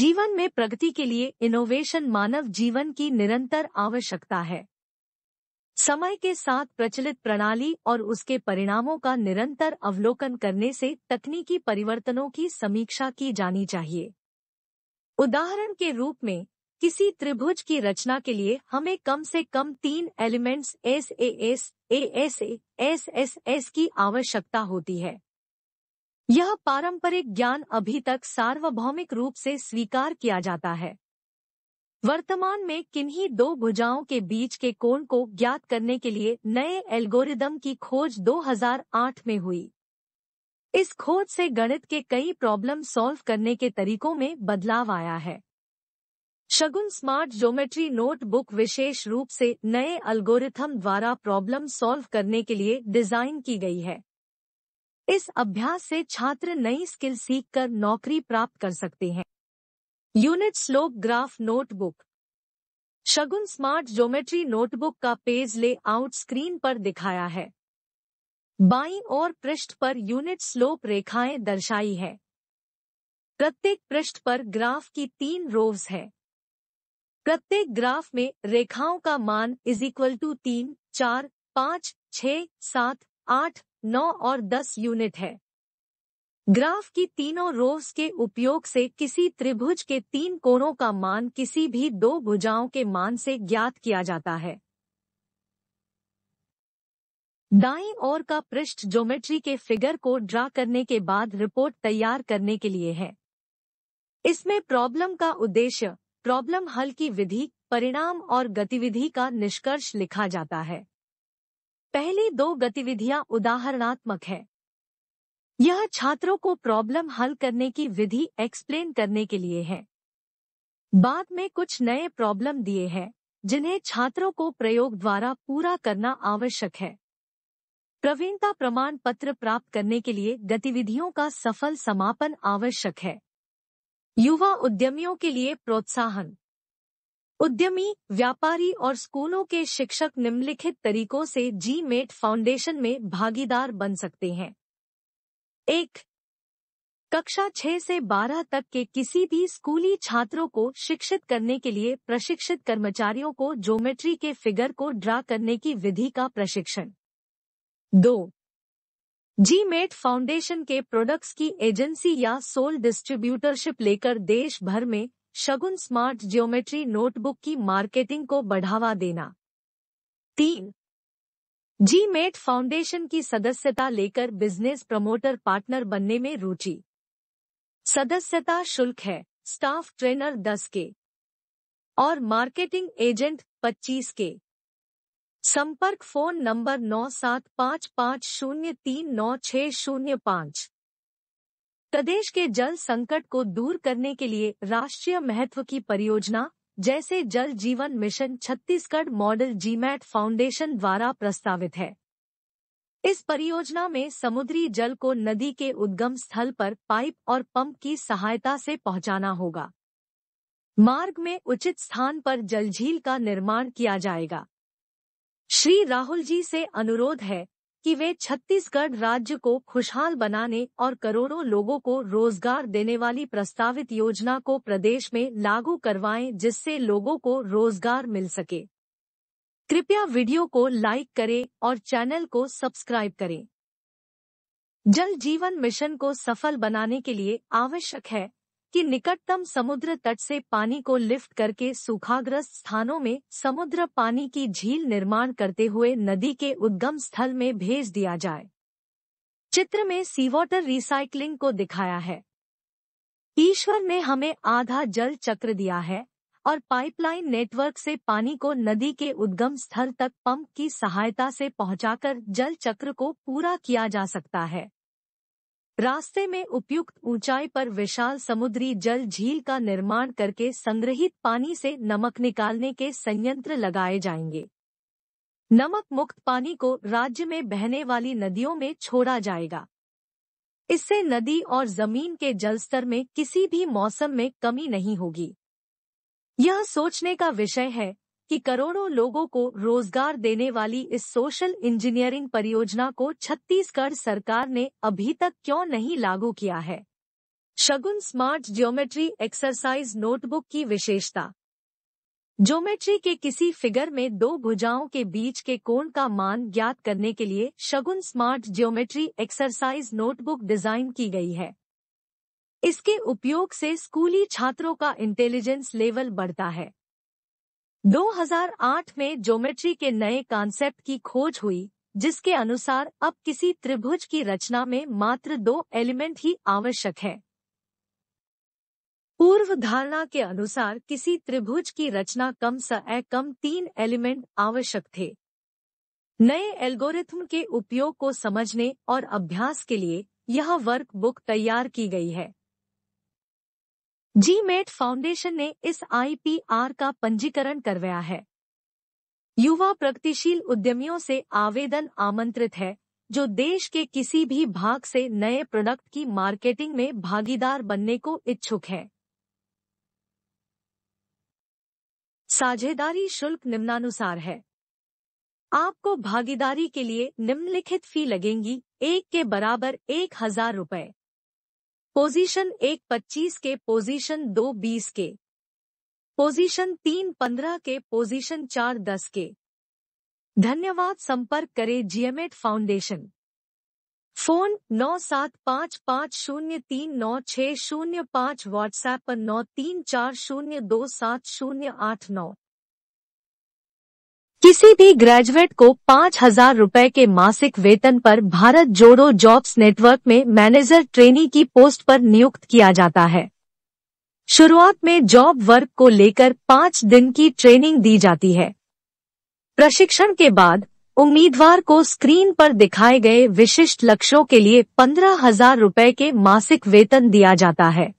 जीवन में प्रगति के लिए इनोवेशन मानव जीवन की निरंतर आवश्यकता है समय के साथ प्रचलित प्रणाली और उसके परिणामों का निरंतर अवलोकन करने से तकनीकी परिवर्तनों की समीक्षा की जानी चाहिए उदाहरण के रूप में किसी त्रिभुज की रचना के लिए हमें कम से कम तीन elements S A S A S A S S S की आवश्यकता होती है यह पारंपरिक ज्ञान अभी तक सार्वभौमिक रूप से स्वीकार किया जाता है वर्तमान में किन्हीं दो भुजाओं के बीच के कोण को ज्ञात करने के लिए नए एल्गोरिदम की खोज 2008 में हुई इस खोज से गणित के कई प्रॉब्लम सॉल्व करने के तरीकों में बदलाव आया है शगुन स्मार्ट ज्योमेट्री नोटबुक विशेष रूप से नए अल्गोरिथम द्वारा प्रॉब्लम सॉल्व करने के लिए डिजाइन की गई है इस अभ्यास से छात्र नई स्किल सीखकर नौकरी प्राप्त कर सकते हैं unit slope graph notebook Shagun smart geometry notebook का पेज लेआउट स्क्रीन पर दिखाया है बाईं ओर पृष्ठ पर यूनिट स्लोप रेखाएं दर्शाई है प्रत्येक पृष्ठ पर ग्राफ की तीन रोव्स है प्रत्येक ग्राफ में रेखाओं का मान इज इक्वल टू तीन चार पाँच छ सात आठ नौ और दस यूनिट है ग्राफ की तीनों रोव्स के उपयोग से किसी त्रिभुज के तीन कोणों का मान किसी भी दो भुजाओं के मान से ज्ञात किया जाता है दाईं ओर का पृष्ठ ज्योमेट्री के फिगर को ड्रा करने के बाद रिपोर्ट तैयार करने के लिए है इसमें प्रॉब्लम का उद्देश्य प्रॉब्लम हल की विधि परिणाम और गतिविधि का निष्कर्ष लिखा जाता है पहली दो गतिविधियां उदाहरणात्मक है यह छात्रों को प्रॉब्लम हल करने की विधि एक्सप्लेन करने के लिए है बाद में कुछ नए प्रॉब्लम दिए हैं जिन्हें छात्रों को प्रयोग द्वारा पूरा करना आवश्यक है प्रवीणता प्रमाण पत्र प्राप्त करने के लिए गतिविधियों का सफल समापन आवश्यक है युवा उद्यमियों के लिए प्रोत्साहन उद्यमी व्यापारी और स्कूलों के शिक्षक निम्नलिखित तरीकों से जी मेट फाउंडेशन में भागीदार बन सकते हैं एक कक्षा 6 से 12 तक के किसी भी स्कूली छात्रों को शिक्षित करने के लिए प्रशिक्षित कर्मचारियों को ज्योमेट्री के फिगर को ड्रा करने की विधि का प्रशिक्षण दो जी मेट फाउंडेशन के प्रोडक्ट्स की एजेंसी या सोल डिस्ट्रीब्यूटरशिप लेकर देश भर में शगुन स्मार्ट ज्योमेट्री नोटबुक की मार्केटिंग को बढ़ावा देना तीन जी मेट फाउंडेशन की सदस्यता लेकर बिजनेस प्रमोटर पार्टनर बनने में रुचि सदस्यता शुल्क है स्टाफ ट्रेनर दस के और मार्केटिंग एजेंट पच्चीस के संपर्क फोन नंबर नौ सात पाँच पाँच शून्य तीन नौ छः शून्य पाँच प्रदेश के जल संकट को दूर करने के लिए राष्ट्रीय महत्व की परियोजना जैसे जल जीवन mission Chhattisgarh model GMAT foundation द्वारा प्रस्तावित है इस परियोजना में समुद्री जल को नदी के उद्गम स्थल पर पाइप और पंप की सहायता से पहुंचाना होगा मार्ग में उचित स्थान पर जलझील का निर्माण किया जाएगा श्री राहुल जी से अनुरोध है कि वे छत्तीसगढ़ राज्य को खुशहाल बनाने और करोड़ों लोगों को रोजगार देने वाली प्रस्तावित योजना को प्रदेश में लागू करवाएं जिससे लोगों को रोजगार मिल सके कृपया वीडियो को लाइक करें और चैनल को सब्सक्राइब करें जल जीवन मिशन को सफल बनाने के लिए आवश्यक है कि निकटतम समुद्र तट से पानी को लिफ्ट करके सूखाग्रस्त स्थानों में समुद्र पानी की झील निर्माण करते हुए नदी के उद्गम स्थल में भेज दिया जाए चित्र में वॉटर रिसाइकलिंग को दिखाया है ईश्वर ने हमें आधा जल चक्र दिया है और पाइपलाइन नेटवर्क से पानी को नदी के उद्गम स्थल तक पंप की सहायता से पहुंचाकर जल चक्र को पूरा किया जा सकता है रास्ते में उपयुक्त ऊंचाई पर विशाल समुद्री जल झील का निर्माण करके संग्रहित पानी से नमक निकालने के संयंत्र लगाए जाएंगे नमक मुक्त पानी को राज्य में बहने वाली नदियों में छोड़ा जाएगा इससे नदी और जमीन के जलस्तर में किसी भी मौसम में कमी नहीं होगी यह सोचने का विषय है कि करोड़ों लोगों को रोजगार देने वाली इस सोशल इंजीनियरिंग परियोजना को छत्तीसगढ़ सरकार ने अभी तक क्यों नहीं लागू किया है Shagun smart geometry exercise notebook की विशेषता ज्योमेट्री के किसी फिगर में दो भुजाओं के बीच के कोण का मान ज्ञात करने के लिए Shagun smart geometry exercise notebook design की गई है इसके उपयोग से स्कूली छात्रों का इंटेलिजेंस लेवल बढ़ता है 2008 में ज्योमेट्री के नए कॉन्सेप्ट की खोज हुई जिसके अनुसार अब किसी त्रिभुज की रचना में मात्र दो एलिमेंट ही आवश्यक है पूर्व धारणा के अनुसार किसी त्रिभुज की रचना कम स कम तीन एलिमेंट आवश्यक थे नए एल्गोरिथम के उपयोग को समझने और अभ्यास के लिए यह वर्कबुक तैयार की गई है जी मेट फाउंडेशन ने इस आईपीआर का पंजीकरण करवाया है युवा प्रगतिशील उद्यमियों से आवेदन आमंत्रित है जो देश के किसी भी भाग से नए प्रोडक्ट की मार्केटिंग में भागीदार बनने को इच्छुक है साझेदारी शुल्क निम्नानुसार है आपको भागीदारी के लिए निम्नलिखित फी लगेंगी एक के बराबर एक हजार रुपये पोजीशन एक पच्चीस के पोजीशन दो बीस के पोजीशन तीन पंद्रह के पोजीशन चार दस के धन्यवाद संपर्क करें जीएमएट फाउंडेशन फोन नौ सात पाँच पाँच शून्य तीन नौ छः शून्य पाँच व्हाट्सएप पर नौ तीन चार शून्य दो सात शून्य आठ नौ किसी भी ग्रेजुएट को पाँच हजार रूपए के मासिक वेतन पर भारत जोड़ो जॉब्स नेटवर्क में मैनेजर ट्रेनी की पोस्ट पर नियुक्त किया जाता है शुरुआत में जॉब वर्क को लेकर पाँच दिन की ट्रेनिंग दी जाती है प्रशिक्षण के बाद उम्मीदवार को स्क्रीन पर दिखाए गए विशिष्ट लक्ष्यों के लिए पंद्रह हजार रूपए के मासिक वेतन दिया जाता है